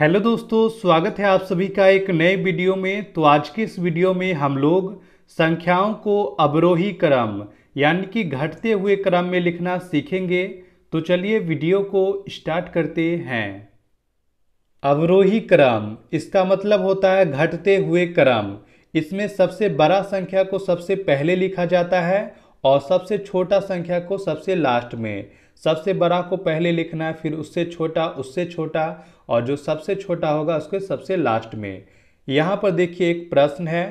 hello दोस्तों स्वागत है आप सभी का एक नए वीडियो में तो आज के इस वीडियो में हम लोग संख्याओं को अवरोही क्रम यानी कि घटते हुए क्रम में लिखना सीखेंगे तो चलिए वीडियो को स्टार्ट करते हैं अवरोही क्रम इसका मतलब होता है घटते हुए क्रम इसमें सबसे बड़ा संख्या को सबसे पहले लिखा जाता है और सबसे छोटा संख्या को सबसे लास्ट में सबसे बड़ा को पहले लिखना है फिर उससे छोटा उससे छोटा और जो सबसे छोटा होगा उसके सबसे लास्ट में यहाँ पर देखिए एक प्रश्न है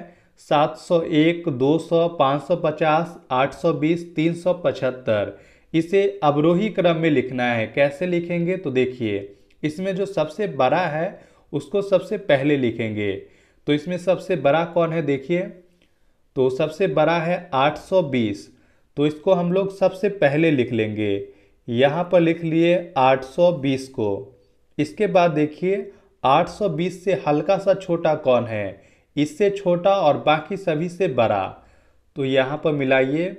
701, 200, 550, 820, 375 इसे अवरोही क्रम में लिखना है कैसे लिखेंगे तो देखिए इसमें जो सबसे बड़ा है उसको सबसे पहले लिखेंगे तो इसमें सबसे बड़ा कौन है देखिए तो सबसे बड़ा है 820 तो इसको हम लोग सबसे पहले लिख लेंगे यहाँ पर लिख लिए 820 को इसके बाद देखिए 820 से हल्का सा छोटा कौन है इससे छोटा और बाकी सभी से बड़ा तो यहाँ पर मिलाइए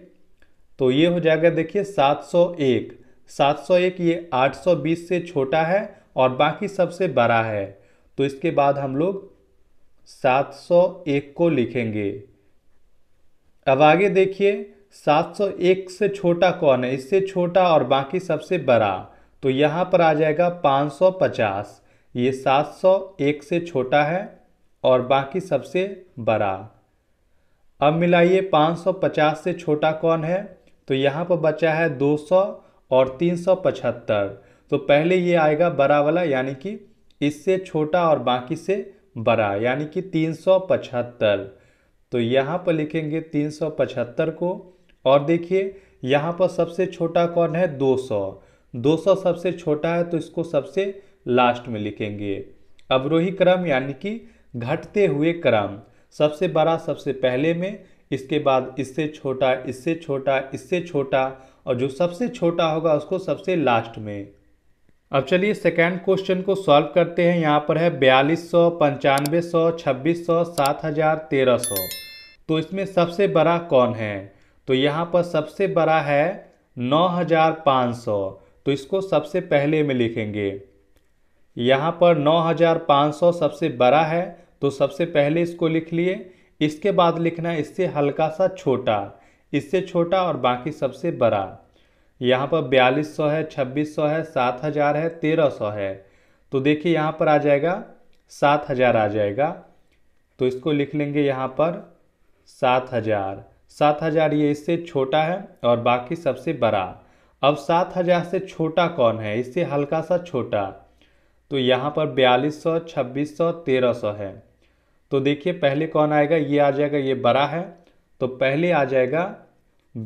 तो ये हो जाएगा देखिए 701 701 ये 820 से छोटा है और बाकी सबसे बड़ा है तो इसके बाद हम लोग 701 को लिखेंगे अब आगे देखिए 701 से छोटा कौन है इससे छोटा और बाकी सबसे बड़ा तो यहाँ पर आ जाएगा 550 ये 701 से छोटा है और बाकी सबसे बड़ा अब मिलाइए 550 से छोटा कौन है तो यहाँ पर बचा है 200 और 375 तो पहले ये आएगा बड़ा वाला यानी कि इससे छोटा और बाकी से बड़ा यानी कि 375 तो यहाँ पर लिखेंगे 375 को और देखिए यहाँ पर सबसे छोटा कौन है 200 200 सबसे छोटा है तो इसको सबसे लास्ट में लिखेंगे अवरोही क्रम यानी कि घटते हुए क्रम सबसे बड़ा सबसे पहले में इसके बाद इससे छोटा इससे छोटा इससे छोटा और जो सबसे छोटा होगा उसको सबसे लास्ट में अब चलिए सेकेंड क्वेश्चन को सॉल्व करते हैं यहाँ पर है बयालीस सौ पंचानवे सौ छब्बीस सौ सात हज़ार तेरह सौ तो इसमें सबसे बड़ा कौन है तो यहाँ पर सबसे बड़ा है 9500 तो इसको सबसे पहले में लिखेंगे यहाँ पर 9500 सबसे बड़ा है तो सबसे पहले इसको लिख लिए इसके बाद लिखना इससे हल्का सा छोटा इससे छोटा और बाकी सबसे बड़ा यहाँ पर बयालीस सौ है छब्बीस सौ है सात हज़ार है तेरह सौ है तो देखिए यहाँ पर आ जाएगा सात हज़ार आ जाएगा तो इसको लिख लेंगे यहाँ पर सात हज़ार सात हजार ये इससे छोटा है और बाकी सबसे बड़ा अब सात हजार से छोटा कौन है इससे हल्का सा छोटा तो यहाँ पर बयालीस सौ छब्बीस सौ तेरह सौ है तो देखिए पहले कौन आएगा ये आ जाएगा ये बड़ा है तो पहले आ जाएगा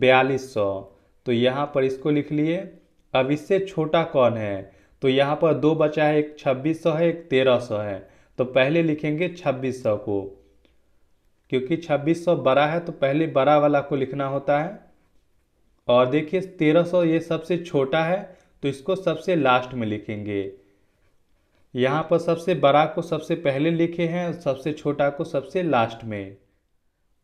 बयालीस सौ तो यहाँ पर इसको लिख लिए अब इससे छोटा कौन है तो यहाँ पर दो बचा है एक छब्बीस सौ है एक तेरह सौ है तो पहले लिखेंगे छब्बीस सौ को क्योंकि 2600 बड़ा है तो पहले बड़ा वाला को लिखना होता है और देखिए 1300 ये सबसे छोटा है तो इसको सबसे लास्ट में लिखेंगे यहाँ पर सबसे बड़ा को सबसे पहले लिखे हैं और सबसे छोटा को सबसे लास्ट में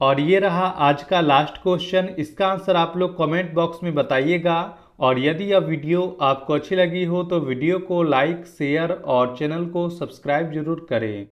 और ये रहा आज का लास्ट क्वेश्चन इसका आंसर आप लोग कमेंट बॉक्स में बताइएगा और यदि यह वीडियो आपको अच्छी लगी हो तो वीडियो को लाइक शेयर और चैनल को सब्सक्राइब जरूर करें